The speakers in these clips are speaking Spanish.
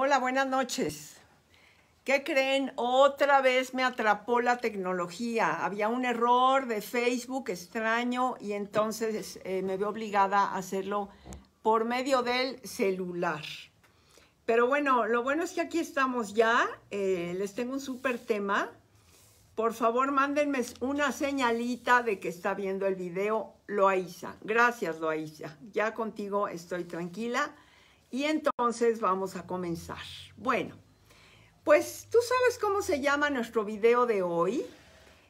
Hola, buenas noches. ¿Qué creen? Otra vez me atrapó la tecnología. Había un error de Facebook extraño y entonces eh, me veo obligada a hacerlo por medio del celular. Pero bueno, lo bueno es que aquí estamos ya. Eh, les tengo un súper tema. Por favor, mándenme una señalita de que está viendo el video Loaiza. Gracias, Loaiza. Ya contigo estoy tranquila. Y entonces vamos a comenzar. Bueno, pues tú sabes cómo se llama nuestro video de hoy.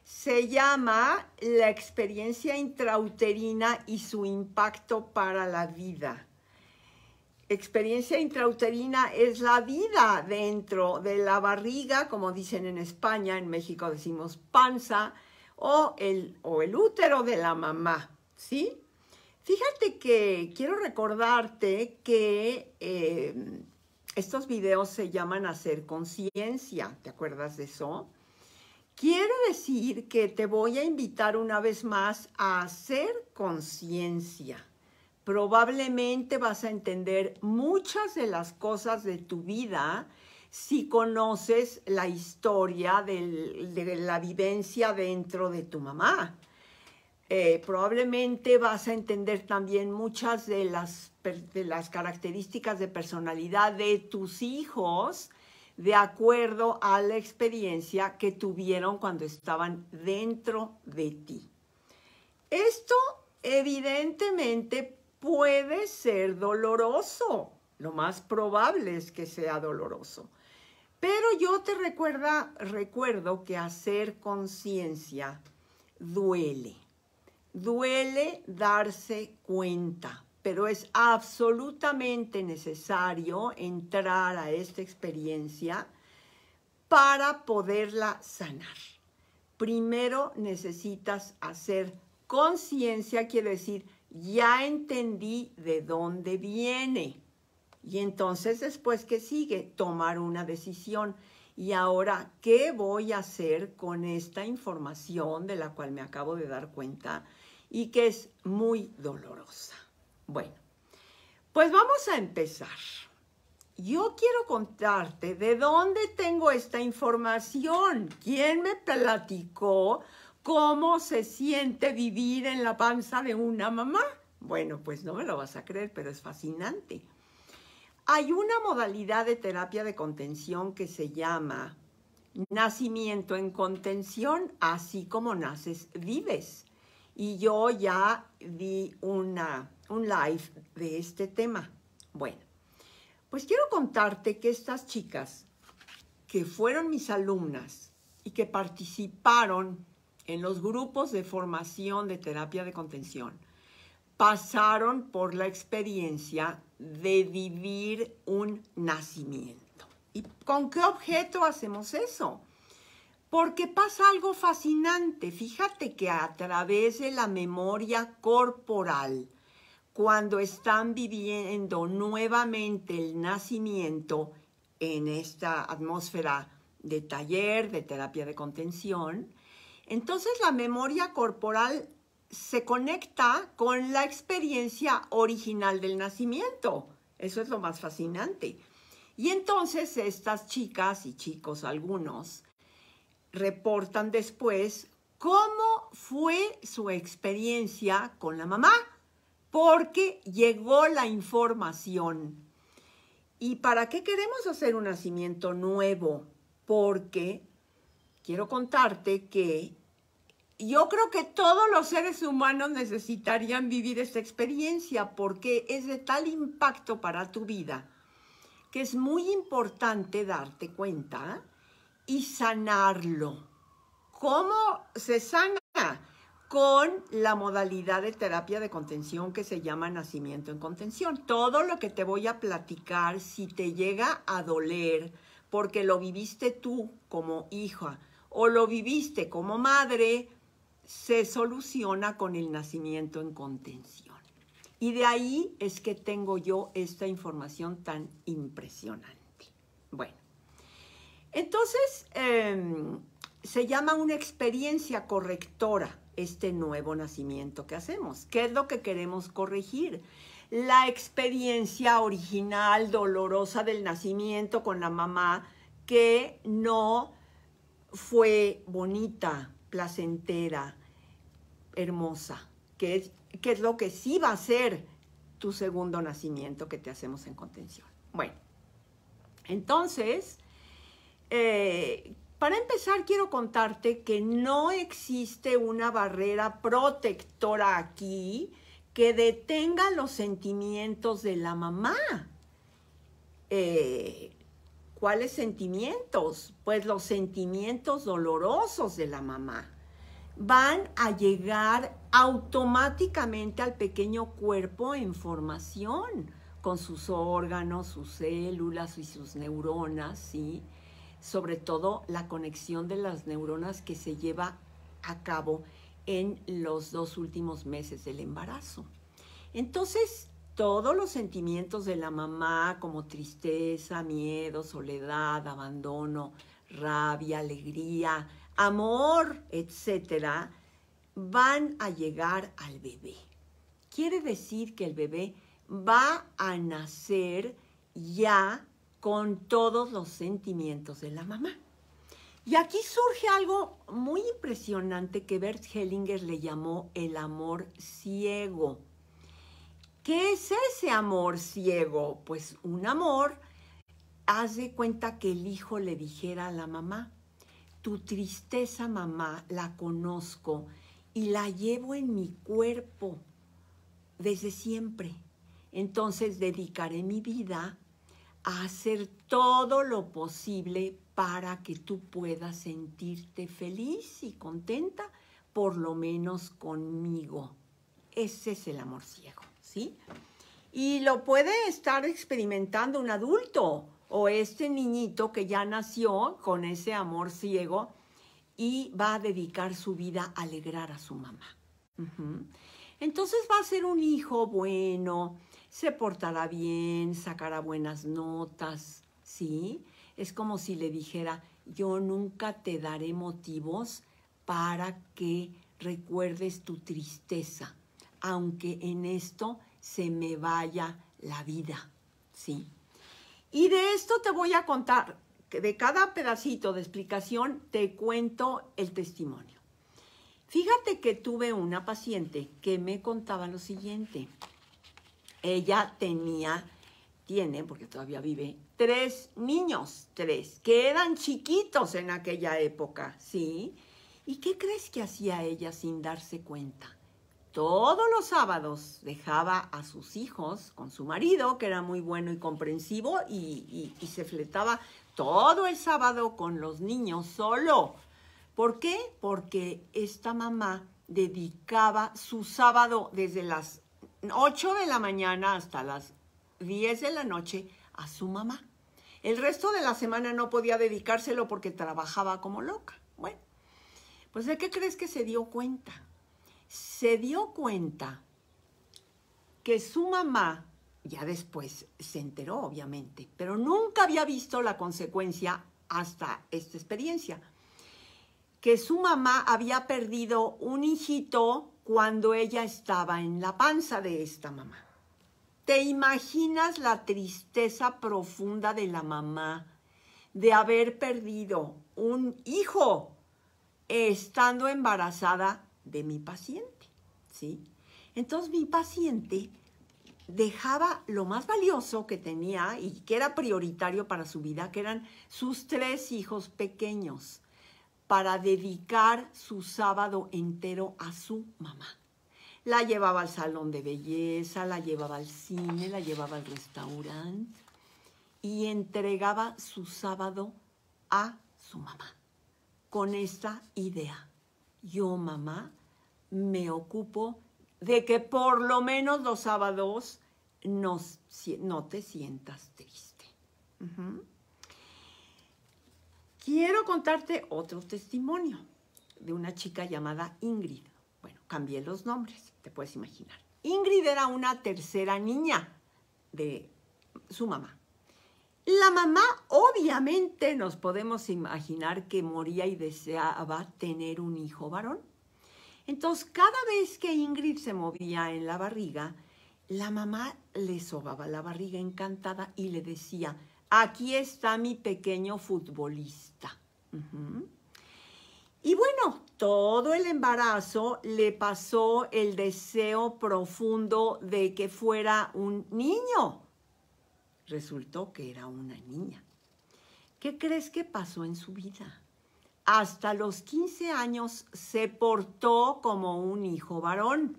Se llama La experiencia intrauterina y su impacto para la vida. Experiencia intrauterina es la vida dentro de la barriga, como dicen en España, en México decimos panza, o el, o el útero de la mamá, ¿sí? Fíjate que quiero recordarte que em, estos videos se llaman hacer conciencia, ¿te acuerdas de eso? Quiero decir que te voy a invitar una vez más a hacer conciencia. Probablemente vas a entender muchas de las cosas de tu vida si conoces la historia de la vivencia dentro de tu mamá eh, probablemente vas a entender también muchas de las, de las características de personalidad de tus hijos de acuerdo a la experiencia que tuvieron cuando estaban dentro de ti. Esto evidentemente puede ser doloroso, lo más probable es que sea doloroso. Pero yo te recuerda, recuerdo que hacer conciencia duele. Duele darse cuenta, pero es absolutamente necesario entrar a esta experiencia para poderla sanar. Primero necesitas hacer conciencia, quiere decir, ya entendí de dónde viene. Y entonces después que sigue, tomar una decisión. Y ahora, ¿qué voy a hacer con esta información de la cual me acabo de dar cuenta? y que es muy dolorosa. Bueno, pues vamos a empezar. Yo quiero contarte de dónde tengo esta información, quién me platicó cómo se siente vivir en la panza de una mamá. Bueno, pues no me lo vas a creer, pero es fascinante. Hay una modalidad de terapia de contención que se llama nacimiento en contención, así como naces, vives y yo ya di un live de este tema. Bueno, pues quiero contarte que estas chicas que fueron mis alumnas y que participaron en los grupos de formación de terapia de contención, pasaron por la experiencia de vivir un nacimiento. ¿Y con qué objeto hacemos eso? Porque pasa algo fascinante. Fíjate que a través de la memoria corporal, cuando están viviendo nuevamente el nacimiento en esta atmósfera de taller, de terapia de contención, entonces la memoria corporal se conecta con la experiencia original del nacimiento. Eso es lo más fascinante. Y entonces estas chicas y chicos algunos reportan después cómo fue su experiencia con la mamá, porque llegó la información. ¿Y para qué queremos hacer un nacimiento nuevo? Porque quiero contarte que yo creo que todos los seres humanos necesitarían vivir esta experiencia porque es de tal impacto para tu vida que es muy importante darte cuenta y sanarlo. ¿Cómo se sana? Con la modalidad de terapia de contención que se llama nacimiento en contención. Todo lo que te voy a platicar, si te llega a doler, porque lo viviste tú como hija o lo viviste como madre, se soluciona con el nacimiento en contención. Y de ahí es que tengo yo esta información tan impresionante. Bueno, entonces, em, se llama una experiencia correctora este nuevo nacimiento que hacemos. ¿Qué es lo que queremos corregir? La experiencia original, dolorosa del nacimiento con la mamá que no fue bonita, placentera, hermosa, que es lo que sí va a ser tu segundo nacimiento que te hacemos en contención. Bueno, entonces eh, para empezar, quiero contarte que no existe una barrera protectora aquí que detenga los sentimientos de la mamá. Eh, ¿Cuáles sentimientos? Pues los sentimientos dolorosos de la mamá van a llegar automáticamente al pequeño cuerpo en formación, con sus órganos, sus células y sus neuronas, ¿sí? sobre todo la conexión de las neuronas que se lleva a cabo en los dos últimos meses del embarazo. Entonces, todos los sentimientos de la mamá, como tristeza, miedo, soledad, abandono, rabia, alegría, amor, etcétera, van a llegar al bebé. Quiere decir que el bebé va a nacer ya con todos los sentimientos de la mamá. Y aquí surge algo muy impresionante que Bert Hellinger le llamó el amor ciego. ¿Qué es ese amor ciego? Pues un amor, haz de cuenta que el hijo le dijera a la mamá, tu tristeza mamá la conozco y la llevo en mi cuerpo desde siempre. Entonces dedicaré mi vida hacer todo lo posible para que tú puedas sentirte feliz y contenta, por lo menos conmigo. Ese es el amor ciego, ¿sí? Y lo puede estar experimentando un adulto o este niñito que ya nació con ese amor ciego y va a dedicar su vida a alegrar a su mamá. Entonces va a ser un hijo bueno, se portará bien, sacará buenas notas, ¿sí? Es como si le dijera, yo nunca te daré motivos para que recuerdes tu tristeza, aunque en esto se me vaya la vida, ¿sí? Y de esto te voy a contar, de cada pedacito de explicación te cuento el testimonio. Fíjate que tuve una paciente que me contaba lo siguiente. Ella tenía, tiene, porque todavía vive, tres niños, tres, que eran chiquitos en aquella época, ¿sí? ¿Y qué crees que hacía ella sin darse cuenta? Todos los sábados dejaba a sus hijos con su marido, que era muy bueno y comprensivo, y, y se fletaba todo el sábado con los niños solo. ¿Por qué? Porque esta mamá dedicaba su sábado desde las 8 de la mañana hasta las 10 de la noche a su mamá. El resto de la semana no podía dedicárselo porque trabajaba como loca. Bueno, pues ¿de qué crees que se dio cuenta? Se dio cuenta que su mamá, ya después se enteró obviamente, pero nunca había visto la consecuencia hasta esta experiencia, que su mamá había perdido un hijito cuando ella estaba en la panza de esta mamá. ¿Te imaginas la tristeza profunda de la mamá de haber perdido un hijo estando embarazada de mi paciente? ¿Sí? Entonces mi paciente dejaba lo más valioso que tenía y que era prioritario para su vida, que eran sus tres hijos pequeños para dedicar su sábado entero a su mamá. La llevaba al salón de belleza, la llevaba al cine, la llevaba al restaurante y entregaba su sábado a su mamá con esta idea. Yo, mamá, me ocupo de que por lo menos los sábados no, te sientas triste. Quiero contarte otro testimonio de una chica llamada Ingrid. Bueno, cambié los nombres, te puedes imaginar. Ingrid era una tercera niña de su mamá. La mamá obviamente nos podemos imaginar que moría y deseaba tener un hijo varón. Entonces, cada vez que Ingrid se movía en la barriga, la mamá le sobaba la barriga encantada y le decía, Aquí está mi pequeño futbolista. Y bueno, todo el embarazo le pasó el deseo profundo de que fuera un niño. Resultó que era una niña. ¿Qué crees que pasó en su vida? Hasta los 15 años se portó como un hijo varón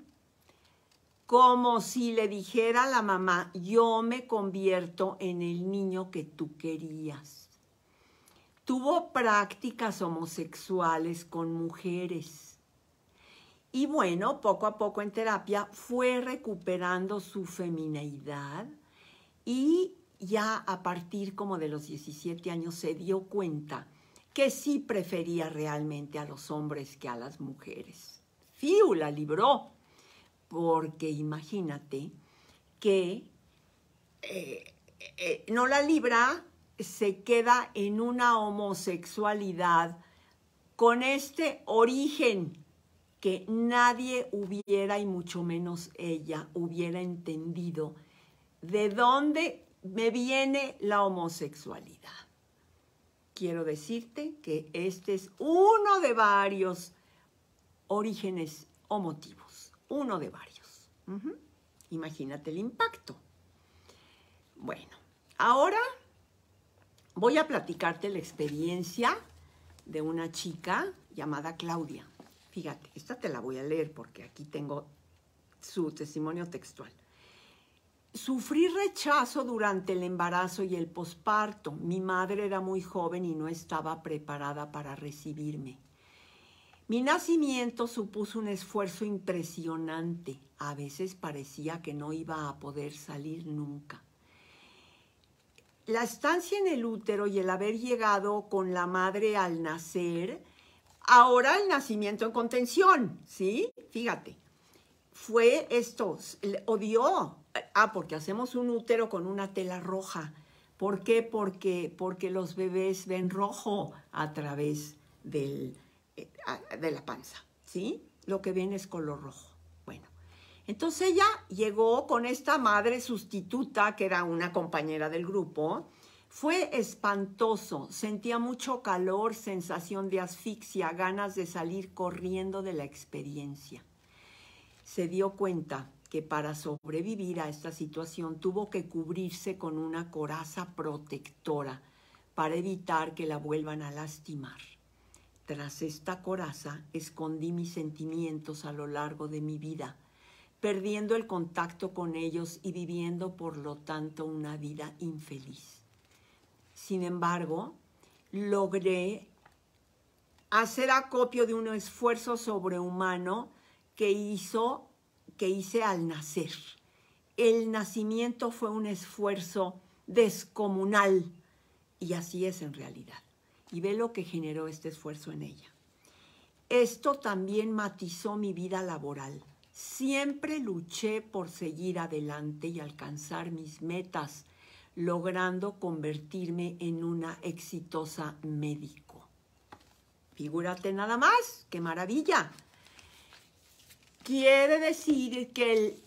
como si le dijera a la mamá, yo me convierto en el niño que tú querías. Tuvo prácticas homosexuales con mujeres. Y bueno, poco a poco en terapia fue recuperando su femineidad y ya a partir como de los 17 años se dio cuenta que sí prefería realmente a los hombres que a las mujeres. Fiu, la libró porque imagínate que eh, eh, no la libra, se queda en una homosexualidad con este origen que nadie hubiera y mucho menos ella hubiera entendido de dónde me viene la homosexualidad. Quiero decirte que este es uno de varios orígenes o motivos uno de varios. Imagínate el impacto. Bueno, ahora voy a platicarte la experiencia de una chica llamada Claudia. Fíjate, esta te la voy a leer porque aquí tengo su testimonio textual. Sufrí rechazo durante el embarazo y el posparto. Mi madre era muy joven y no estaba preparada para recibirme. Mi nacimiento supuso un esfuerzo impresionante. A veces parecía que no iba a poder salir nunca. La estancia en el útero y el haber llegado con la madre al nacer, ahora el nacimiento en contención, ¿sí? Fíjate, fue esto, Odio, Ah, porque hacemos un útero con una tela roja. ¿Por qué? Porque, porque los bebés ven rojo a través del eh, ah, de la panza, ¿sí? Lo que viene es color rojo. Bueno, entonces ella llegó con esta madre sustituta, que era una compañera del grupo. Fue espantoso, sentía mucho calor, sensación de asfixia, ganas de salir corriendo de la experiencia. Se dio cuenta que para sobrevivir a esta situación tuvo que cubrirse con una coraza protectora para evitar que la vuelvan a lastimar. Tras esta coraza escondí mis sentimientos a lo largo de mi vida, perdiendo el contacto con ellos y viviendo por lo tanto una vida infeliz. Sin embargo, logré hacer acopio de un esfuerzo sobrehumano que hizo que hice al nacer. El nacimiento fue un esfuerzo descomunal y así es en realidad y ve lo que generó este esfuerzo en ella. Esto también matizó mi vida laboral. Siempre luché por seguir adelante y alcanzar mis metas, logrando convertirme en una exitosa médico. Figúrate nada más, qué maravilla. Quiere decir que el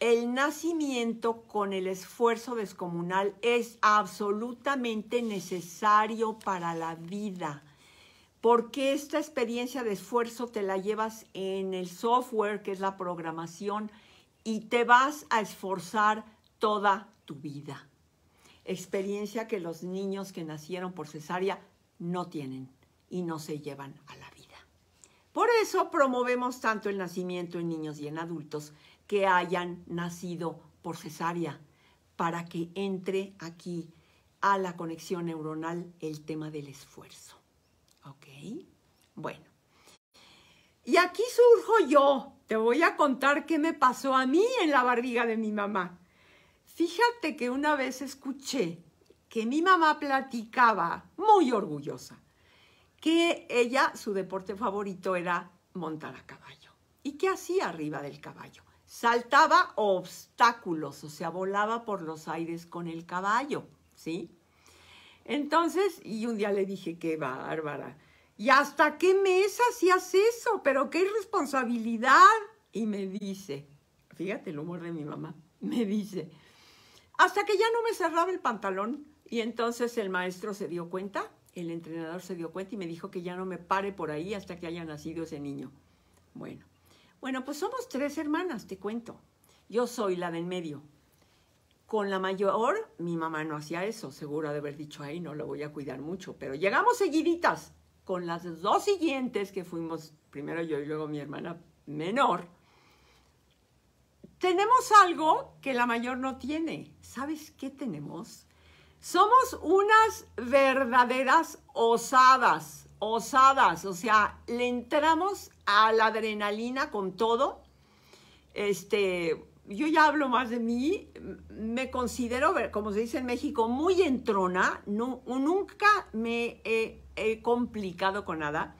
el nacimiento con el esfuerzo descomunal es absolutamente necesario para la vida, porque esta experiencia de esfuerzo te la llevas en el software, que es la programación, y te vas a esforzar toda tu vida. Experiencia que los niños que nacieron por cesárea no tienen y no se llevan a la por eso promovemos tanto el nacimiento en niños y en adultos que hayan nacido por cesárea, para que entre aquí a la conexión neuronal el tema del esfuerzo. ¿Ok? Bueno. Y aquí surjo yo. Te voy a contar qué me pasó a mí en la barriga de mi mamá. Fíjate que una vez escuché que mi mamá platicaba, muy orgullosa, que ella, su deporte favorito era montar a caballo. ¿Y qué hacía arriba del caballo? Saltaba obstáculos, o sea, volaba por los aires con el caballo, ¿sí? Entonces, y un día le dije, qué bárbara. ¿Y hasta qué mes hacías eso? Pero qué irresponsabilidad. Y me dice, fíjate el humor de mi mamá, me dice, hasta que ya no me cerraba el pantalón. Y entonces el maestro se dio cuenta el entrenador se dio cuenta y me dijo que ya no me pare por ahí hasta que haya nacido ese niño. Bueno, bueno, pues somos tres hermanas, te cuento. Yo soy la del medio. Con la mayor, mi mamá no hacía eso, seguro de haber dicho, ahí no lo voy a cuidar mucho, pero llegamos seguiditas con las dos siguientes que fuimos, primero yo y luego mi hermana menor. Tenemos algo que la mayor no tiene. ¿Sabes qué tenemos? Somos unas verdaderas osadas, osadas, o sea, le entramos a la adrenalina con todo. Este, yo ya hablo más de mí, me considero, como se dice en México, muy entrona, no, nunca me he, he complicado con nada,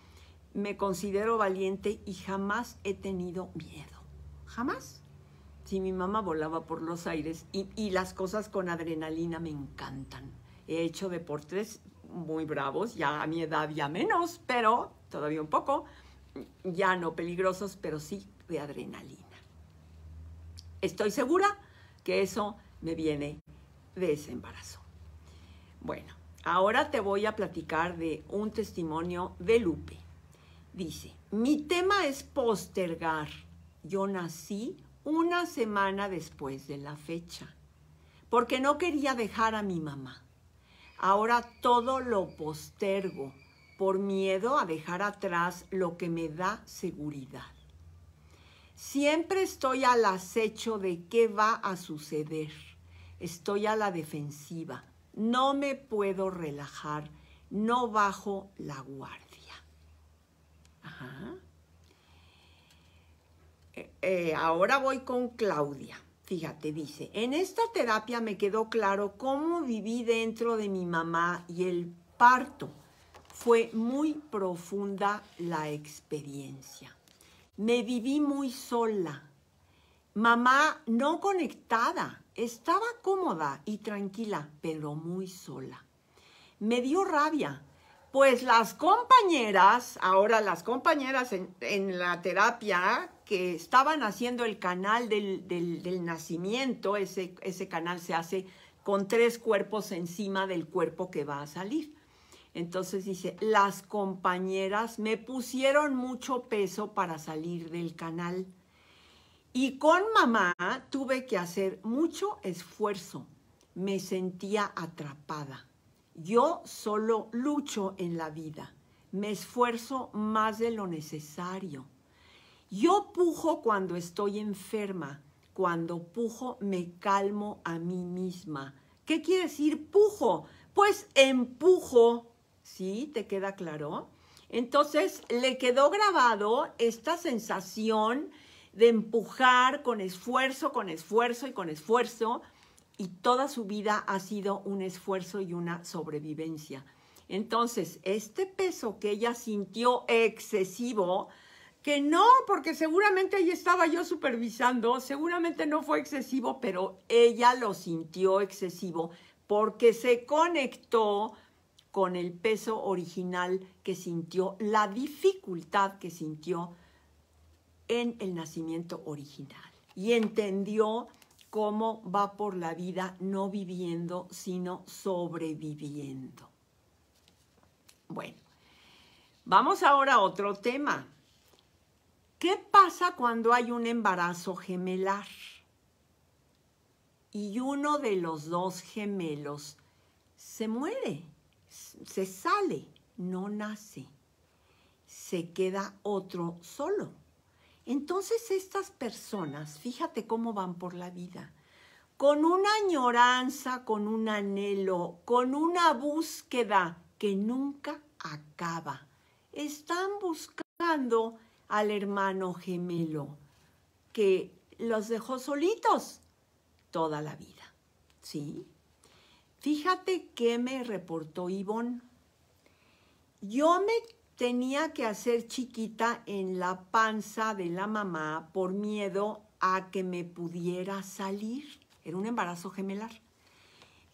me considero valiente y jamás he tenido miedo, jamás. Sí, mi mamá volaba por los aires y, y las cosas con adrenalina me encantan. He hecho deportes muy bravos, ya a mi edad ya menos, pero todavía un poco, ya no peligrosos, pero sí de adrenalina. Estoy segura que eso me viene de ese embarazo. Bueno, ahora te voy a platicar de un testimonio de Lupe. Dice, mi tema es postergar. Yo nací una semana después de la fecha, porque no quería dejar a mi mamá. Ahora todo lo postergo por miedo a dejar atrás lo que me da seguridad. Siempre estoy al acecho de qué va a suceder. Estoy a la defensiva. No me puedo relajar. No bajo la guardia. Ajá. Eh, ahora voy con Claudia. Fíjate, dice, en esta terapia me quedó claro cómo viví dentro de mi mamá y el parto. Fue muy profunda la experiencia. Me viví muy sola. Mamá no conectada. Estaba cómoda y tranquila, pero muy sola. Me dio rabia, pues las compañeras, ahora las compañeras en, en la terapia que estaban haciendo el canal del, nacimiento, ese, ese canal se hace con tres cuerpos encima del cuerpo que va a salir. Entonces dice, las compañeras me pusieron mucho peso para salir del canal. Y con mamá tuve que hacer mucho esfuerzo. Me sentía atrapada. Yo solo lucho en la vida. Me esfuerzo más de lo necesario. Yo pujo cuando estoy enferma, cuando pujo me calmo a mí misma. ¿Qué quiere decir pujo? Pues empujo, ¿sí? ¿Te queda claro? Entonces le quedó grabado esta sensación de empujar con esfuerzo, con esfuerzo y con esfuerzo, y toda su vida ha sido un esfuerzo y una sobrevivencia. Entonces, este peso que ella sintió excesivo, que no, porque seguramente ahí estaba yo supervisando, seguramente no fue excesivo, pero ella lo sintió excesivo porque se conectó con el peso original que sintió, la dificultad que sintió en el nacimiento original. Y entendió cómo va por la vida no viviendo, sino sobreviviendo. Bueno, vamos ahora a otro tema. ¿Qué pasa cuando hay un embarazo gemelar? Y uno de los dos gemelos se muere, se sale, no nace. Se queda otro solo. Entonces estas personas, fíjate cómo van por la vida, con una añoranza, con un anhelo, con una búsqueda que nunca acaba. Están buscando al hermano gemelo que los dejó solitos toda la vida. ¿Sí? Fíjate qué me reportó Ivonne. Yo me tenía que hacer chiquita en la panza de la mamá por miedo a que me pudiera salir. Era un embarazo gemelar.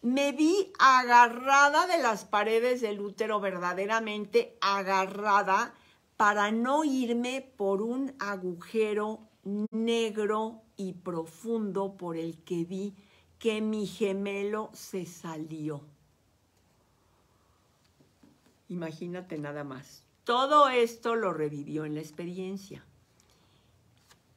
Me vi agarrada de las paredes del útero, verdaderamente agarrada para no irme por un agujero negro y profundo por el que vi que mi gemelo se salió. Imagínate nada más. Todo esto lo revivió en la experiencia.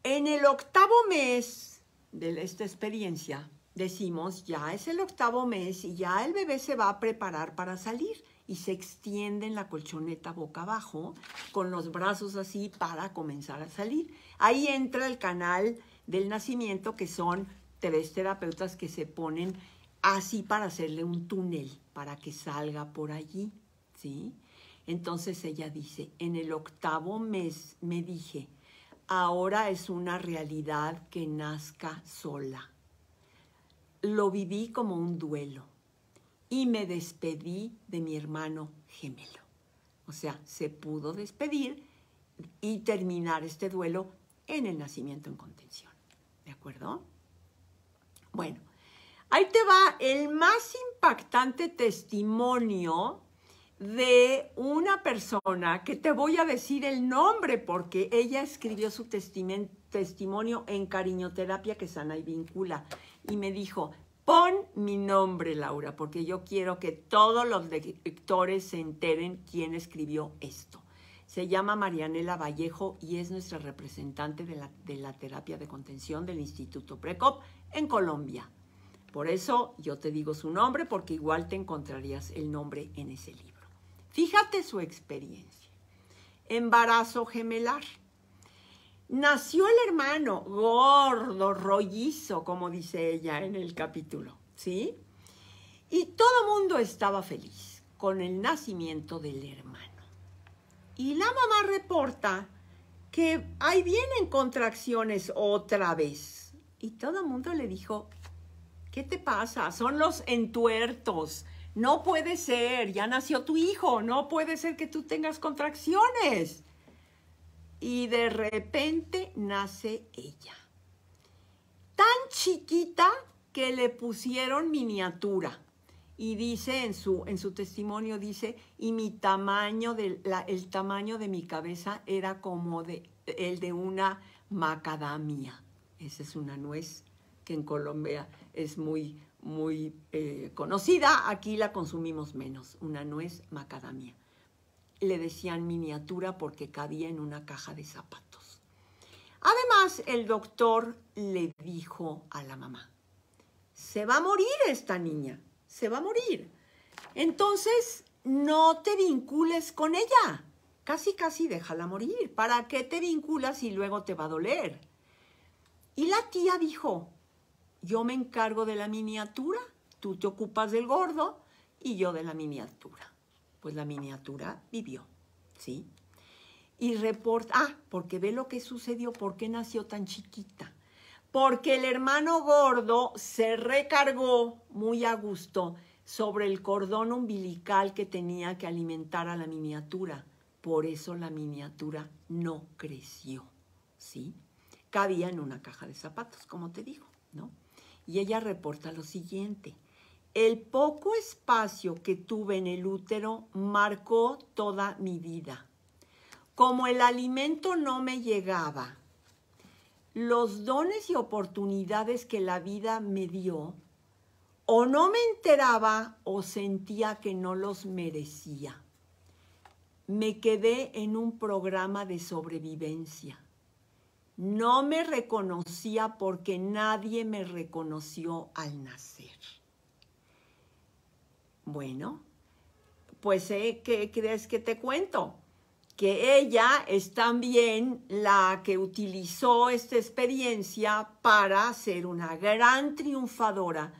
En el octavo mes de esta experiencia, decimos, ya es el octavo mes y ya el bebé se va a preparar para salir y se extiende en la colchoneta boca abajo con los brazos así para comenzar a salir. Ahí entra el canal del nacimiento que son tres terapeutas que se ponen así para hacerle un túnel para que salga por allí, ¿sí? Entonces ella dice, en el octavo mes me dije, ahora es una realidad que nazca sola. Lo viví como un duelo y me despedí de mi hermano gemelo. O sea, se pudo despedir y terminar este duelo en el nacimiento en contención. ¿De acuerdo? Bueno, ahí te va el más impactante testimonio de una persona que te voy a decir el nombre porque ella escribió su testimonio en cariñoterapia que sana y vincula y me dijo, Pon mi nombre, Laura, porque yo quiero que todos los lectores se enteren quién escribió esto. Se llama Marianela Vallejo y es nuestra representante de la, de la terapia de contención del Instituto Precop en Colombia. Por eso yo te digo su nombre porque igual te encontrarías el nombre en ese libro. Fíjate su experiencia. Embarazo gemelar. Nació el hermano gordo, rollizo, como dice ella en el capítulo, ¿sí? Y todo mundo estaba feliz con el nacimiento del hermano. Y la mamá reporta que ahí vienen contracciones otra vez. Y todo mundo le dijo, ¿qué te pasa? Son los entuertos. No puede ser, ya nació tu hijo, no puede ser que tú tengas contracciones y de repente nace ella. Tan chiquita que le pusieron miniatura. Y dice en su, en su testimonio, dice, y mi tamaño, el tamaño de mi cabeza era como de, el de una macadamia. Esa es una nuez que en Colombia es muy, muy eh, conocida. Aquí la consumimos menos, una nuez macadamia le decían miniatura porque cabía en una caja de zapatos. Además, el doctor le dijo a la mamá, se va a morir esta niña, se va a morir. Entonces, no te vincules con ella. Casi, casi déjala morir. ¿Para qué te vinculas y luego te va a doler? Y la tía dijo, yo me encargo de la miniatura, tú te ocupas del gordo y yo de la miniatura. Pues la miniatura vivió, ¿sí? Y reporta, ah, porque ve lo que sucedió, por qué nació tan chiquita. Porque el hermano gordo se recargó muy a gusto sobre el cordón umbilical que tenía que alimentar a la miniatura. Por eso la miniatura no creció, ¿sí? Cabía en una caja de zapatos, como te digo, ¿no? Y ella reporta lo siguiente. El poco espacio que tuve en el útero marcó toda mi vida. Como el alimento no me llegaba, los dones y oportunidades que la vida me dio, o no me enteraba o sentía que no los merecía. Me quedé en un programa de sobrevivencia. No me reconocía porque nadie me reconoció al nacer. Bueno, pues eh, ¿qué crees que te cuento? Que ella es también la que utilizó esta experiencia para ser una gran triunfadora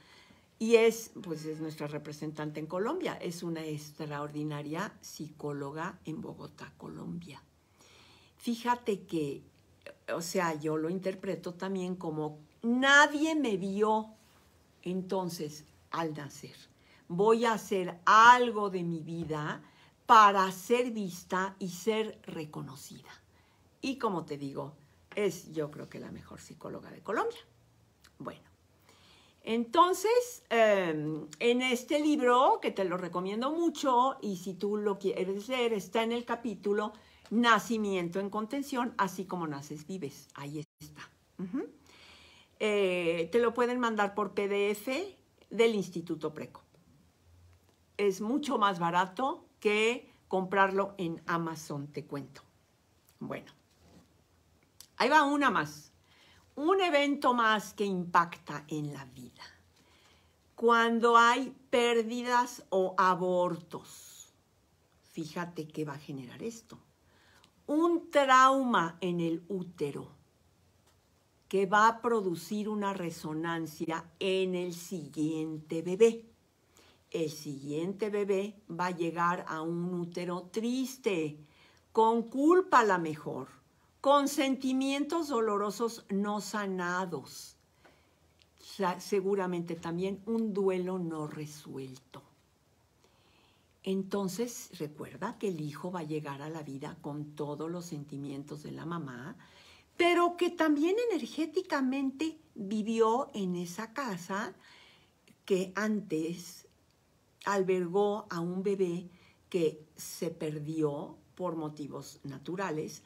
y es, pues es nuestra representante en Colombia, es una extraordinaria psicóloga en Bogotá, Colombia. Fíjate que, o sea, yo lo interpreto también como nadie me vio entonces al nacer voy a hacer algo de mi vida para ser vista y ser reconocida. Y como te digo, es yo creo que la mejor psicóloga de Colombia. Bueno, entonces, em, en este libro, que te lo recomiendo mucho, y si tú lo quieres leer, está en el capítulo Nacimiento en contención, así como naces, vives. Ahí está. Eh, te lo pueden mandar por PDF del Instituto Preco es mucho más barato que comprarlo en Amazon, te cuento. Bueno, ahí va una más. Un evento más que impacta en la vida. Cuando hay pérdidas o abortos. Fíjate qué va a generar esto. Un trauma en el útero que va a producir una resonancia en el siguiente bebé el siguiente bebé va a llegar a un útero triste, con culpa la mejor, con sentimientos dolorosos no sanados, seguramente también un duelo no resuelto. Entonces recuerda que el hijo va a llegar a la vida con todos los sentimientos de la mamá, pero que también energéticamente vivió en esa casa que antes albergó a un bebé que se perdió por motivos naturales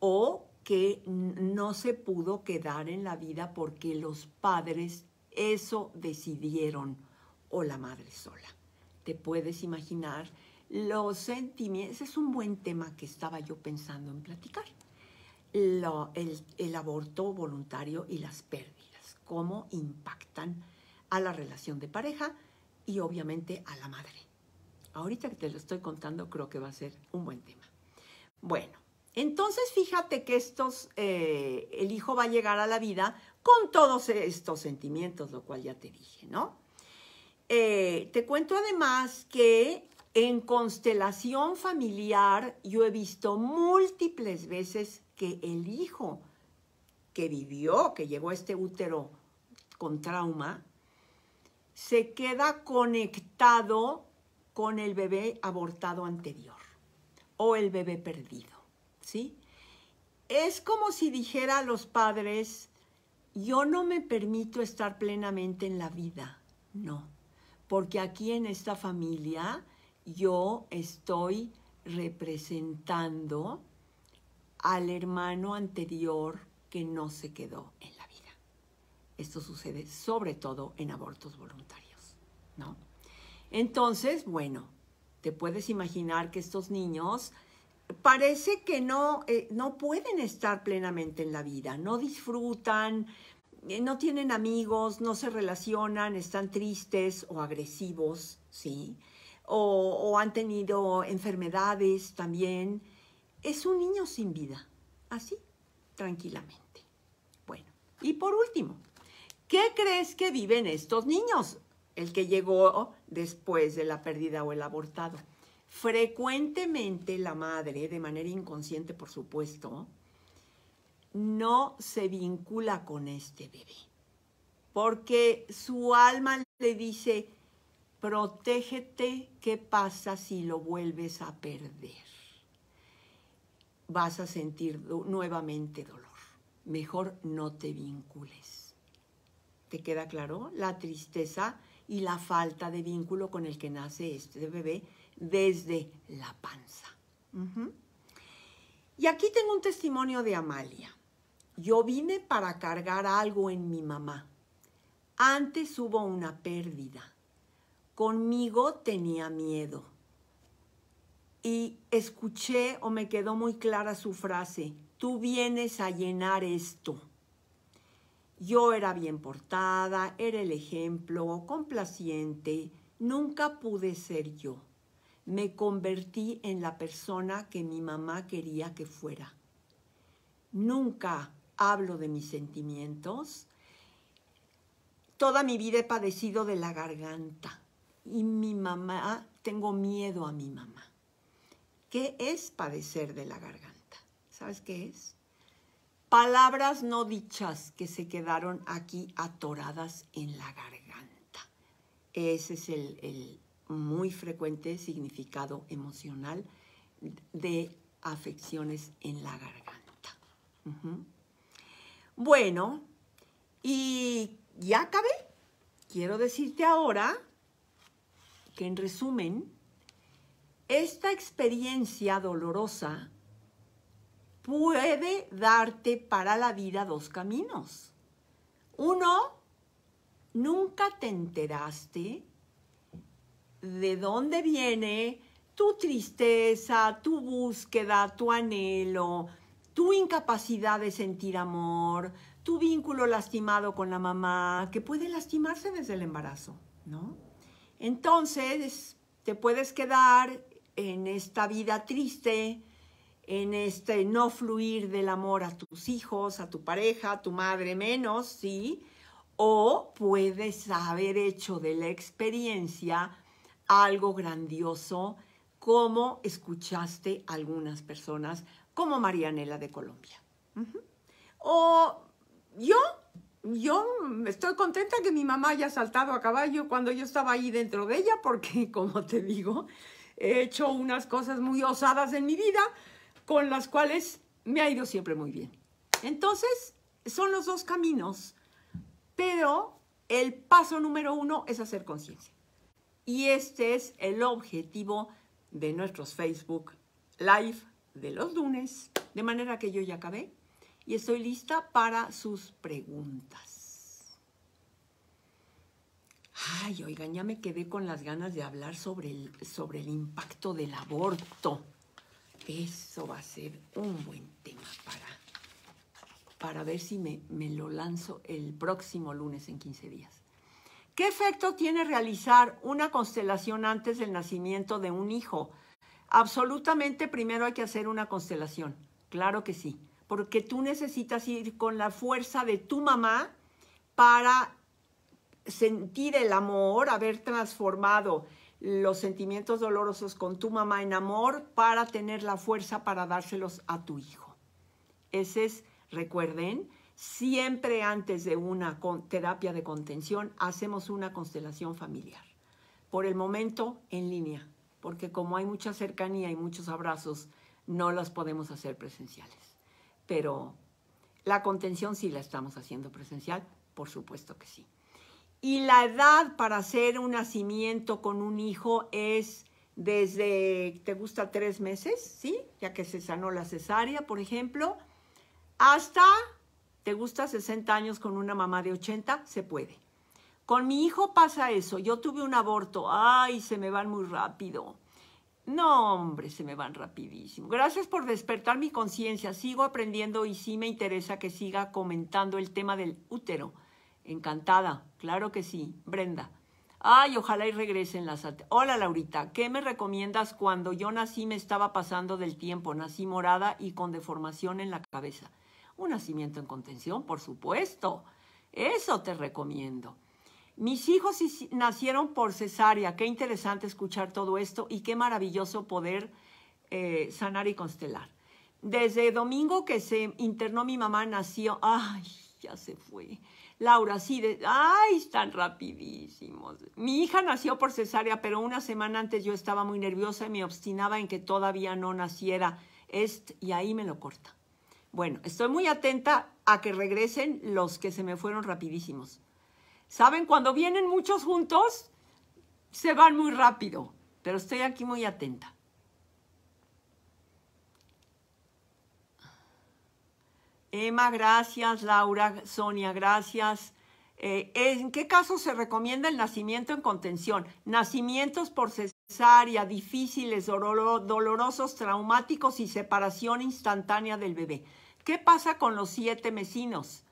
o que no se pudo quedar en la vida porque los padres eso decidieron o la madre sola. Te puedes imaginar los sentimientos. es un buen tema que estaba yo pensando en platicar. el aborto voluntario y las pérdidas, cómo impactan a la relación de pareja, y obviamente a la madre. Ahorita que te lo estoy contando creo que va a ser un buen tema. Bueno, entonces fíjate que estos, eh, el hijo va a llegar a la vida con todos estos sentimientos, lo cual ya te dije, ¿no? Eh, te cuento además que en constelación familiar yo he visto múltiples veces que el hijo que vivió, que llegó a este útero con trauma, se queda conectado con el bebé abortado anterior o el bebé perdido, ¿sí? Es como si dijera a los padres, yo no me permito estar plenamente en la vida, no, porque aquí en esta familia yo estoy representando al hermano anterior que no se quedó en esto sucede sobre todo en abortos voluntarios, ¿no? Entonces, bueno, te puedes imaginar que estos niños parece que no, eh, no pueden estar plenamente en la vida, no disfrutan, eh, no tienen amigos, no se relacionan, están tristes o agresivos, ¿sí? o han tenido enfermedades también. Es un niño sin vida, así, tranquilamente. Bueno, y por último, ¿Qué crees que viven estos niños? El que llegó después de la pérdida o el abortado. Frecuentemente la madre, de manera inconsciente por supuesto, no se vincula con este bebé, porque su alma le dice, protégete, ¿qué pasa si lo vuelves a perder? Vas a sentir nuevamente dolor. Mejor no te vincules queda claro? La tristeza y la falta de vínculo con el que nace este bebé desde la panza. Y aquí tengo un testimonio de Amalia. Yo vine para cargar algo en mi mamá. Antes hubo una pérdida. Conmigo tenía miedo. Y escuché o me quedó muy clara su frase, tú vienes a llenar esto. Yo era bien portada, era el ejemplo, complaciente, nunca pude ser yo. Me convertí en la persona que mi mamá quería que fuera. Nunca hablo de mis sentimientos. Toda mi vida he padecido de la garganta y mi mamá, tengo miedo a mi mamá. ¿Qué es padecer de la garganta? ¿Sabes qué es? palabras no dichas que se quedaron aquí atoradas en la garganta. Ese es el, muy frecuente significado emocional de afecciones en la garganta. Bueno, y ya acabé. Quiero decirte ahora que en resumen, esta experiencia dolorosa puede darte para la vida dos caminos. Uno, nunca te enteraste de dónde viene tu tristeza, tu búsqueda, tu anhelo, tu incapacidad de sentir amor, tu vínculo lastimado con la mamá, que puede lastimarse desde el embarazo, ¿no? Entonces, te puedes quedar en esta vida triste, en este no fluir del amor a tus hijos, a tu pareja, a tu madre menos, ¿sí? O puedes haber hecho de la experiencia algo grandioso, como escuchaste algunas personas, como Marianela de Colombia. O yo, yo estoy contenta que mi mamá haya saltado a caballo cuando yo estaba ahí dentro de ella, porque como te digo, he hecho unas cosas muy osadas en mi vida, con las cuales me ha ido siempre muy bien. Entonces, son los dos caminos, pero el paso número uno es hacer conciencia. Y este es el objetivo de nuestros Facebook Live de los lunes, de manera que yo ya acabé y estoy lista para sus preguntas. Ay, oigan, ya me quedé con las ganas de hablar sobre el, sobre el impacto del aborto. Eso va a ser un buen tema para, para ver si me, me lo lanzo el próximo lunes en 15 días. ¿Qué efecto tiene realizar una constelación antes del nacimiento de un hijo? Absolutamente primero hay que hacer una constelación. Claro que sí, porque tú necesitas ir con la fuerza de tu mamá para sentir el amor, haber transformado los sentimientos dolorosos con tu mamá en amor para tener la fuerza para dárselos a tu hijo. Ese es, recuerden, siempre antes de una terapia de contención hacemos una constelación familiar. Por el momento, en línea, porque como hay mucha cercanía y muchos abrazos, no las podemos hacer presenciales. Pero la contención sí la estamos haciendo presencial, por supuesto que sí. Y la edad para hacer un nacimiento con un hijo es desde, ¿te gusta tres meses? ¿Sí? Ya que se sanó la cesárea, por ejemplo, hasta, ¿te gusta 60 años con una mamá de 80? Se puede. Con mi hijo pasa eso. Yo tuve un aborto. Ay, se me van muy rápido. No, hombre, se me van rapidísimo. Gracias por despertar mi conciencia. Sigo aprendiendo y sí me interesa que siga comentando el tema del útero Encantada, claro que sí. Brenda. Ay, ojalá y regresen las... Hola, Laurita. ¿Qué me recomiendas cuando yo nací me estaba pasando del tiempo? Nací morada y con deformación en la cabeza. Un nacimiento en contención, por supuesto. Eso te recomiendo. Mis hijos nacieron por cesárea. Qué interesante escuchar todo esto y qué maravilloso poder eh, sanar y constelar. Desde domingo que se internó mi mamá nació, ay, ya se fue. Laura, sí, ay, están rapidísimos. Mi hija nació por cesárea, pero una semana antes yo estaba muy nerviosa y me obstinaba en que todavía no naciera. Est, y ahí me lo corta. Bueno, estoy muy atenta a que regresen los que se me fueron rapidísimos. ¿Saben? Cuando vienen muchos juntos, se van muy rápido, pero estoy aquí muy atenta. Emma, gracias. Laura, Sonia, gracias. Eh, ¿En qué caso se recomienda el nacimiento en contención? Nacimientos por cesárea, difíciles, dolorosos, traumáticos y separación instantánea del bebé. ¿Qué pasa con los siete mesinos?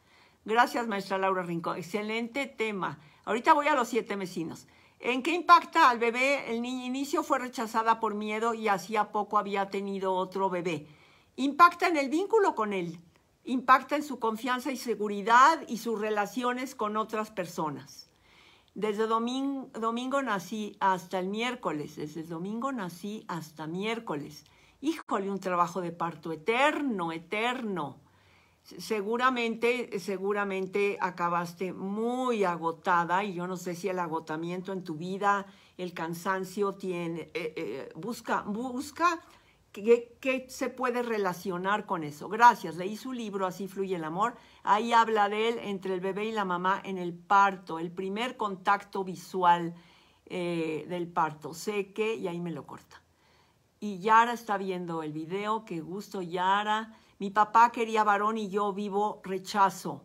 Gracias, maestra Laura Rincón. Excelente tema. Ahorita voy a los siete mesinos. ¿En qué impacta al bebé? El niño inicio fue rechazada por miedo y hacía poco había tenido otro bebé. Impacta en el vínculo con él impacta en su confianza y seguridad y sus relaciones con otras personas. Desde domingo, nací hasta el miércoles, desde el domingo nací hasta miércoles. Híjole, un trabajo de parto eterno, eterno. Seguramente, seguramente acabaste muy agotada y yo no sé si el agotamiento en tu vida, el cansancio tiene, eh, eh, busca, busca ¿Qué, se puede relacionar con eso? Gracias, leí su libro, Así fluye el amor. Ahí habla de él entre el bebé y la mamá en el parto, el primer contacto visual eh, del parto. Sé que, y ahí me lo corta. Y Yara está viendo el video, qué gusto, Yara. Mi papá quería varón y yo vivo rechazo.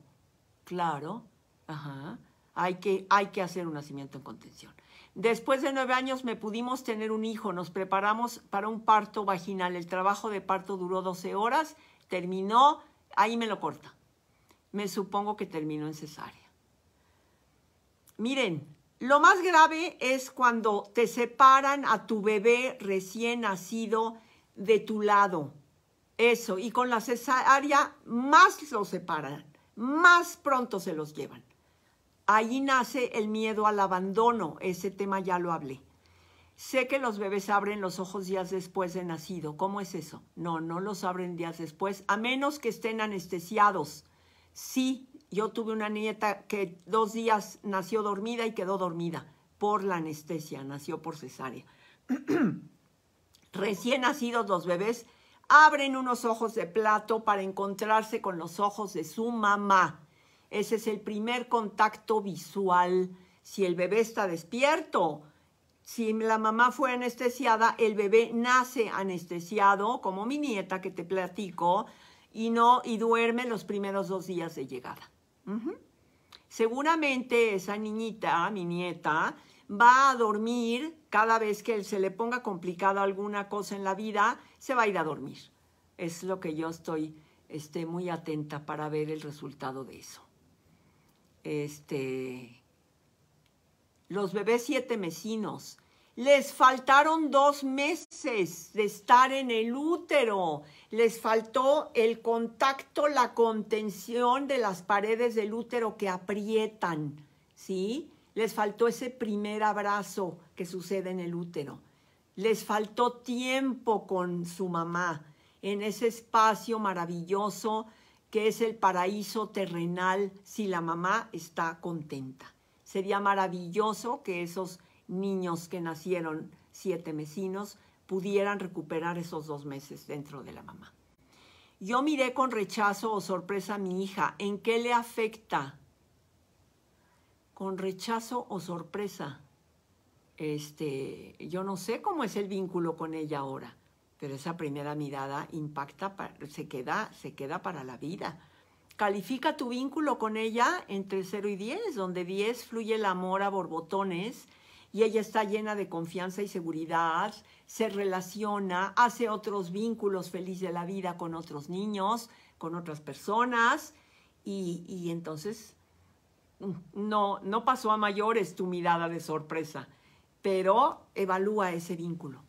Claro, ajá. Hay que, hay que hacer un nacimiento en contención. Después de nueve años me pudimos tener un hijo, nos preparamos para un parto vaginal, el trabajo de parto duró 12 horas, terminó, ahí me lo corta. Me supongo que terminó en cesárea. Miren, lo más grave es cuando te separan a tu bebé recién nacido de tu lado. Eso, y con la cesárea más lo separan, más pronto se los llevan. Ahí nace el miedo al abandono, ese tema ya lo hablé. Sé que los bebés abren los ojos días después de nacido. ¿Cómo es eso? No, no los abren días después, a menos que estén anestesiados. Sí, yo tuve una nieta que dos días nació dormida y quedó dormida por la anestesia, nació por cesárea. Recién nacidos los bebés abren unos ojos de plato para encontrarse con los ojos de su mamá. Ese es el primer contacto visual. Si el bebé está despierto, si la mamá fue anestesiada, el bebé nace anestesiado, como mi nieta que te platico, y no y duerme los primeros dos días de llegada. Seguramente esa niñita, mi nieta, va a dormir cada vez que se le ponga complicada alguna cosa en la vida, se va a ir a dormir. Es lo que yo estoy este, muy atenta para ver el resultado de eso este, los bebés siete mesinos. Les faltaron dos meses de estar en el útero. Les faltó el contacto, la contención de las paredes del útero que aprietan, ¿sí? Les faltó ese primer abrazo que sucede en el útero. Les faltó tiempo con su mamá en ese espacio maravilloso que es el paraíso terrenal si la mamá está contenta. Sería maravilloso que esos niños que nacieron siete mesinos pudieran recuperar esos dos meses dentro de la mamá. Yo miré con rechazo o sorpresa a mi hija. ¿En qué le afecta? Con rechazo o sorpresa. Este, yo no sé cómo es el vínculo con ella ahora pero esa primera mirada impacta, se, queda, se queda para la vida. Califica tu vínculo con ella entre 0 y 10, donde 10 fluye el amor a borbotones y ella está llena de confianza y seguridad, se relaciona, hace otros vínculos feliz de la vida con otros niños, con otras personas y, y entonces no, no pasó a mayores tu mirada de sorpresa, pero evalúa ese vínculo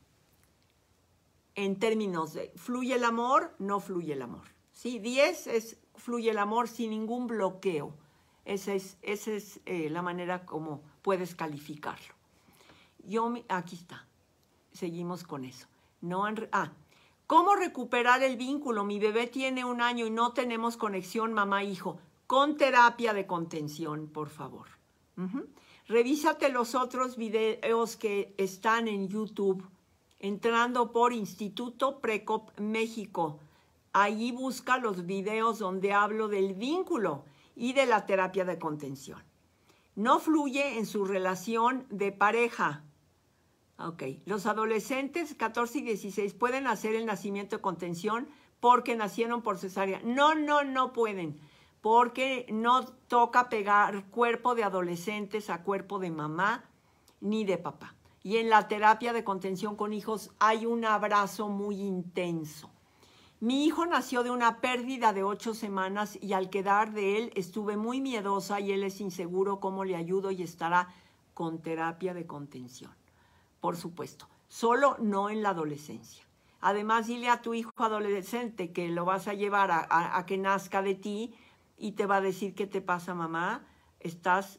en términos de fluye el amor, no fluye el amor. ¿sí? 10 es fluye el amor sin ningún bloqueo. Esa es, esa es eh, la manera como puedes calificarlo. Yo, aquí está. Seguimos con eso. No ah, ¿cómo recuperar el vínculo? Mi bebé tiene un año y no tenemos conexión mamá-hijo. Con terapia de contención, por favor. Revísate los otros videos que están en YouTube entrando por Instituto Precop México. Allí busca los videos donde hablo del vínculo y de la terapia de contención. No fluye en su relación de pareja. Ok, los adolescentes 14 y 16 pueden hacer el nacimiento de contención porque nacieron por cesárea. No, no, no pueden, porque no toca pegar cuerpo de adolescentes a cuerpo de mamá ni de papá y en la terapia de contención con hijos hay un abrazo muy intenso. Mi hijo nació de una pérdida de ocho semanas y al quedar de él estuve muy miedosa y él es inseguro cómo le ayudo y estará con terapia de contención. Por supuesto, solo no en la adolescencia. Además, dile a tu hijo adolescente que lo vas a llevar a, que nazca de ti y te va a decir qué te pasa, mamá. Estás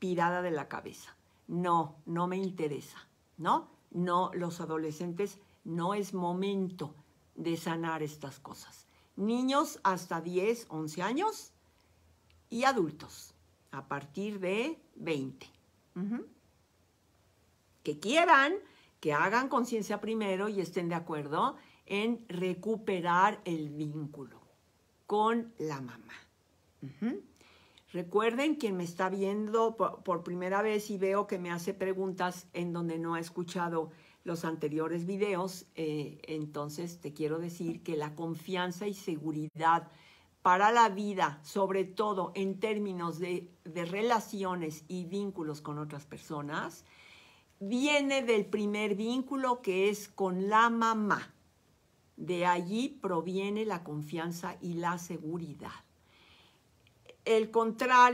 pirada de la cabeza no, no me interesa, ¿no? No, los adolescentes no es momento de sanar estas cosas. Niños hasta 10, 11 años y adultos a partir de 20. Que quieran, que hagan conciencia primero y estén de acuerdo en recuperar el vínculo con la mamá. Recuerden, quien me está viendo por, primera vez y veo que me hace preguntas en donde no ha escuchado los anteriores videos, eh, entonces te quiero decir que la confianza y seguridad para la vida, sobre todo en términos de relaciones y vínculos con otras personas, viene del primer vínculo que es con la mamá. De allí proviene la confianza y la seguridad el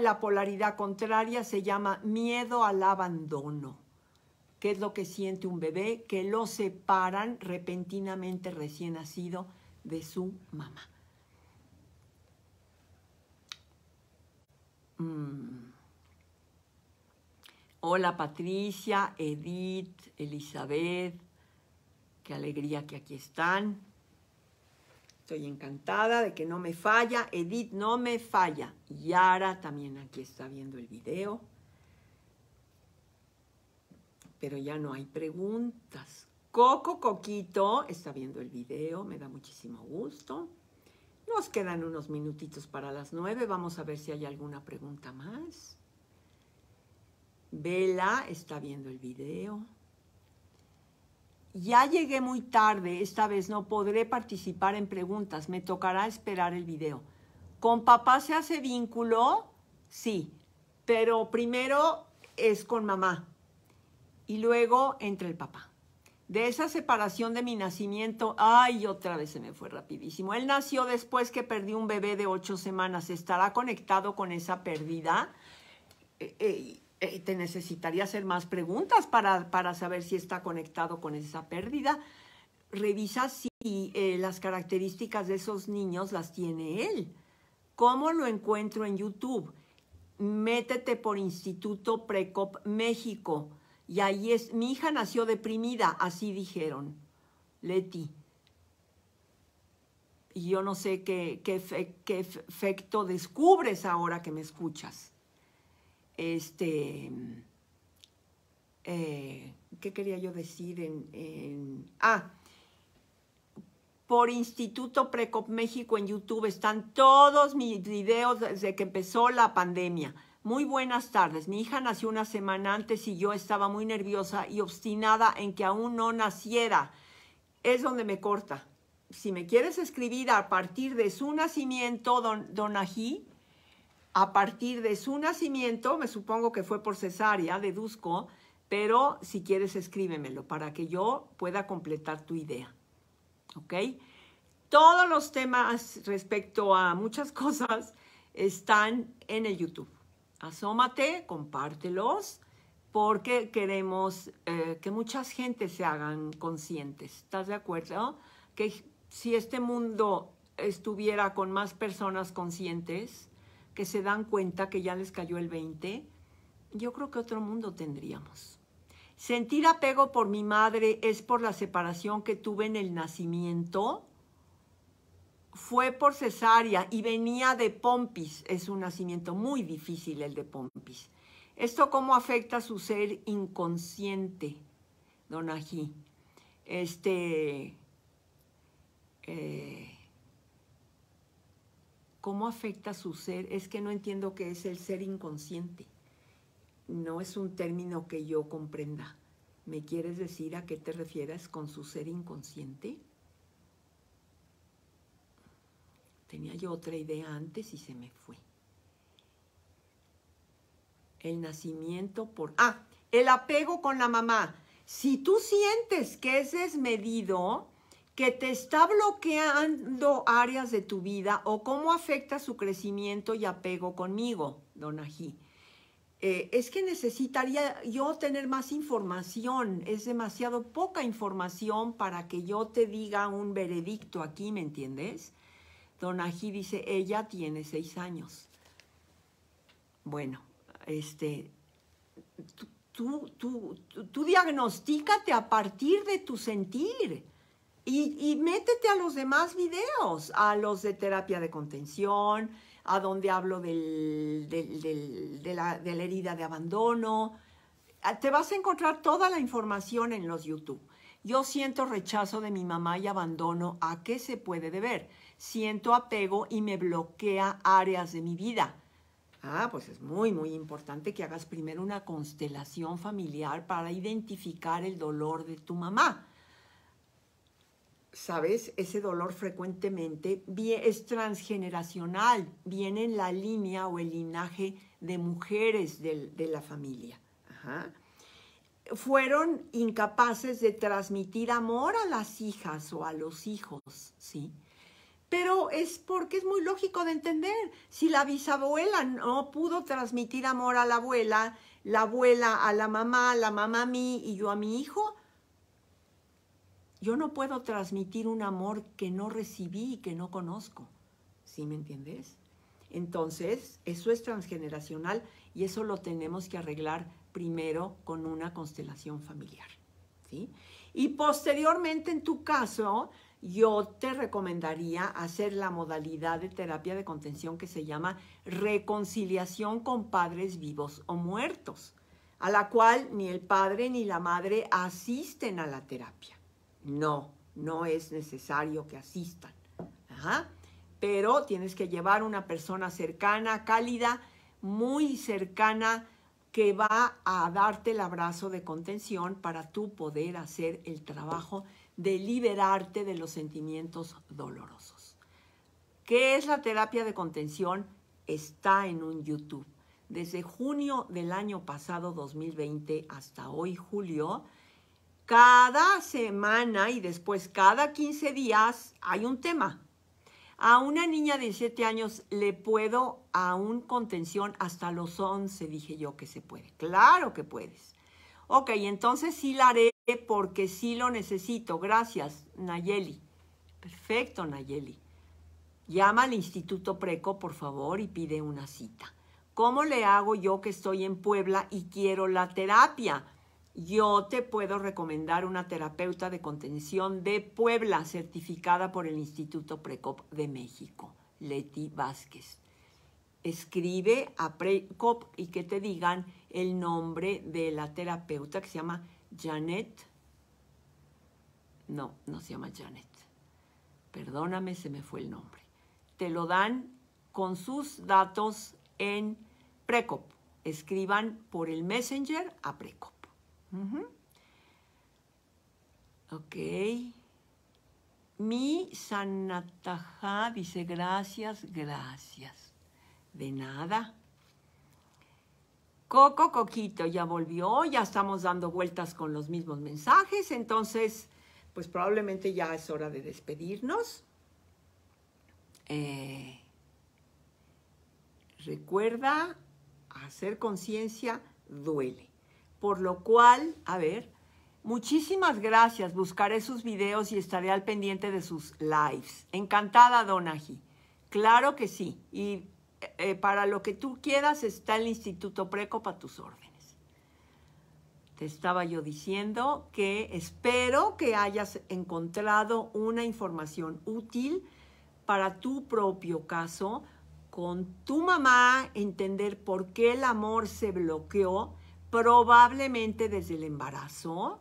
la polaridad contraria se llama miedo al abandono. ¿Qué es lo que siente un bebé? Que lo separan repentinamente recién nacido de su mamá. Mm. Hola Patricia, Edith, Elizabeth, qué alegría que aquí están. Estoy encantada de que no me falla. Edith no me falla. Yara también aquí está viendo el video. Pero ya no hay preguntas. Coco Coquito está viendo el video. Me da muchísimo gusto. Nos quedan unos minutitos para las nueve. Vamos a ver si hay alguna pregunta más. Vela está viendo el video. Ya llegué muy tarde, esta vez no podré participar en preguntas, me tocará esperar el video. ¿Con papá se hace vínculo? Sí, pero primero es con mamá y luego entre el papá. De esa separación de mi nacimiento, ay, otra vez se me fue rapidísimo. Él nació después que perdí un bebé de ocho semanas. ¿Estará conectado con esa pérdida? Eh, eh, eh, te necesitaría hacer más preguntas para, saber si está conectado con esa pérdida. Revisa si eh, las características de esos niños las tiene él. ¿Cómo lo encuentro en YouTube? Métete por Instituto Precop México. Y ahí es, mi hija nació deprimida, así dijeron, Leti. Y yo no sé qué, qué efecto descubres ahora que me escuchas. Este, eh, ¿qué quería yo decir? En, ah, por Instituto Precop México en YouTube están todos mis videos desde que empezó la pandemia. Muy buenas tardes. Mi hija nació una semana antes y yo estaba muy nerviosa y obstinada en que aún no naciera. Es donde me corta. Si me quieres escribir a partir de su nacimiento, don, Ají, a partir de su nacimiento, me supongo que fue por cesárea, deduzco, pero si quieres escríbemelo para que yo pueda completar tu idea. ¿Ok? Todos los temas respecto a muchas cosas están en el YouTube. Asómate, compártelos, porque queremos eh, que muchas gentes se hagan conscientes. ¿Estás de acuerdo? Que si este mundo estuviera con más personas conscientes, que se dan cuenta que ya les cayó el 20, yo creo que otro mundo tendríamos. Sentir apego por mi madre es por la separación que tuve en el nacimiento. Fue por cesárea y venía de Pompis. Es un nacimiento muy difícil el de Pompis. ¿Esto cómo afecta a su ser inconsciente, don Ají? Este, eh, cómo afecta su ser, es que no entiendo qué es el ser inconsciente. No es un término que yo comprenda. ¿Me quieres decir a qué te refieres con su ser inconsciente? Tenía yo otra idea antes y se me fue. El nacimiento por... Ah, el apego con la mamá. Si tú sientes que es desmedido, que te está bloqueando áreas de tu vida o cómo afecta su crecimiento y apego conmigo, don Ají. Eh, es que necesitaría yo tener más información, es demasiado poca información para que yo te diga un veredicto aquí, ¿me entiendes? Don Ají dice, ella tiene seis años. Bueno, este, tú, tú, tú diagnostícate a partir de tu sentir y, métete a los demás videos, a los de terapia de contención, a donde hablo del, de, la, de, la, herida de abandono. Ah, te vas a encontrar toda la información en los YouTube. Yo siento rechazo de mi mamá y abandono. ¿A qué se puede deber? Siento apego y me bloquea áreas de mi vida. Ah, pues es muy, muy importante que hagas primero una constelación familiar para identificar el dolor de tu mamá ¿sabes? Ese dolor frecuentemente es transgeneracional, viene en la línea o el linaje de mujeres de, la familia. Fueron incapaces de transmitir amor a las hijas o a los hijos, ¿sí? Pero es porque es muy lógico de entender. Si la bisabuela no pudo transmitir amor a la abuela, la abuela a la mamá, la mamá a mí y yo a mi hijo, yo no puedo transmitir un amor que no recibí y que no conozco. ¿Sí me entiendes? Entonces, eso es transgeneracional y eso lo tenemos que arreglar primero con una constelación familiar. ¿sí? Y posteriormente, en tu caso, yo te recomendaría hacer la modalidad de terapia de contención que se llama reconciliación con padres vivos o muertos, a la cual ni el padre ni la madre asisten a la terapia no, no es necesario que asistan. Pero tienes que llevar una persona cercana, cálida, muy cercana, que va a darte el abrazo de contención para tú poder hacer el trabajo de liberarte de los sentimientos dolorosos. ¿Qué es la terapia de contención? Está en un YouTube. Desde junio del año pasado, 2020, hasta hoy, julio, cada semana y después cada 15 días hay un tema. A una niña de 7 años le puedo a aún contención hasta los 11, dije yo que se puede. Claro que puedes. Ok, entonces sí la haré porque sí lo necesito. Gracias, Nayeli. Perfecto, Nayeli. Llama al Instituto Preco, por favor, y pide una cita. ¿Cómo le hago yo que estoy en Puebla y quiero la terapia? yo te puedo recomendar una terapeuta de contención de Puebla certificada por el Instituto Precop de México, Leti Vázquez. Escribe a Precop y que te digan el nombre de la terapeuta que se llama Janet. No, no se llama Janet. Perdóname, se me fue el nombre. Te lo dan con sus datos en Precop. Escriban por el Messenger a Precop. Ok. Mi Sanataja dice gracias, gracias. De nada. Coco Coquito ya volvió, ya estamos dando vueltas con los mismos mensajes, entonces pues probablemente ya es hora de despedirnos. Eh, recuerda, hacer conciencia duele. Por lo cual, a ver, muchísimas gracias. Buscaré sus videos y estaré al pendiente de sus lives. Encantada, Donaji. Claro que sí. Y eh, para lo que tú quieras está el Instituto Preco para tus órdenes. Te estaba yo diciendo que espero que hayas encontrado una información útil para tu propio caso, con tu mamá, entender por qué el amor se bloqueó probablemente desde el embarazo.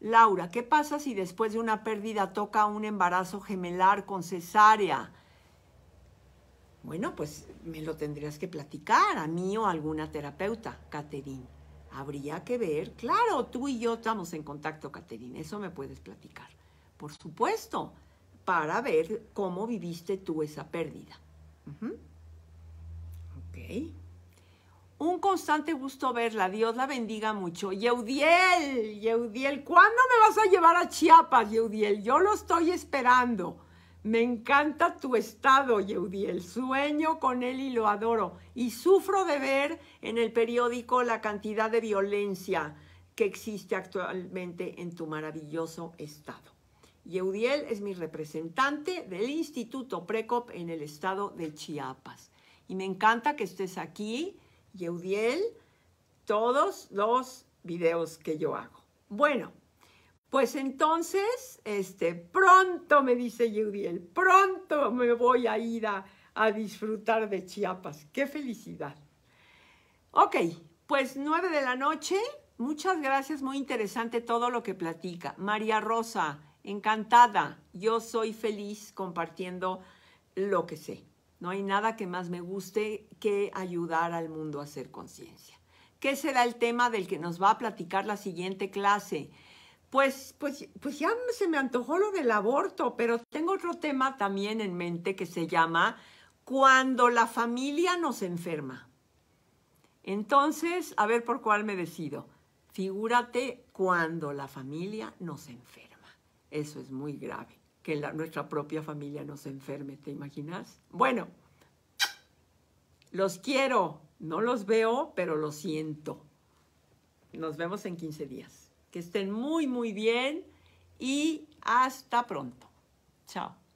Laura, ¿qué pasa si después de una pérdida toca un embarazo gemelar con cesárea? Bueno, pues me lo tendrías que platicar a mí o a alguna terapeuta, Caterín. Habría que ver, claro, tú y yo estamos en contacto, Caterín, eso me puedes platicar, por supuesto, para ver cómo viviste tú esa pérdida. Ok. Un constante gusto verla. Dios la bendiga mucho. Yeudiel, Yeudiel, ¿cuándo me vas a llevar a Chiapas, Yeudiel? Yo lo estoy esperando. Me encanta tu estado, Yeudiel. Sueño con él y lo adoro. Y sufro de ver en el periódico la cantidad de violencia que existe actualmente en tu maravilloso estado. Yeudiel es mi representante del Instituto Precop en el estado de Chiapas. Y me encanta que estés aquí Yeudiel, todos los videos que yo hago. Bueno, pues entonces, este, pronto me dice Yeudiel, pronto me voy a ir a, disfrutar de Chiapas. ¡Qué felicidad! Ok, pues nueve de la noche. Muchas gracias, muy interesante todo lo que platica. María Rosa, encantada. Yo soy feliz compartiendo lo que sé. No hay nada que más me guste que ayudar al mundo a hacer conciencia. ¿Qué será el tema del que nos va a platicar la siguiente clase? Pues, pues, pues ya se me antojó lo del aborto, pero tengo otro tema también en mente que se llama cuando la familia nos enferma. Entonces, a ver por cuál me decido. Figúrate cuando la familia nos enferma. Eso es muy grave que nuestra propia familia nos enferme, ¿te imaginas? Bueno, los quiero, no los veo, pero los siento. Nos vemos en 15 días. Que estén muy, muy bien y hasta pronto. Chao.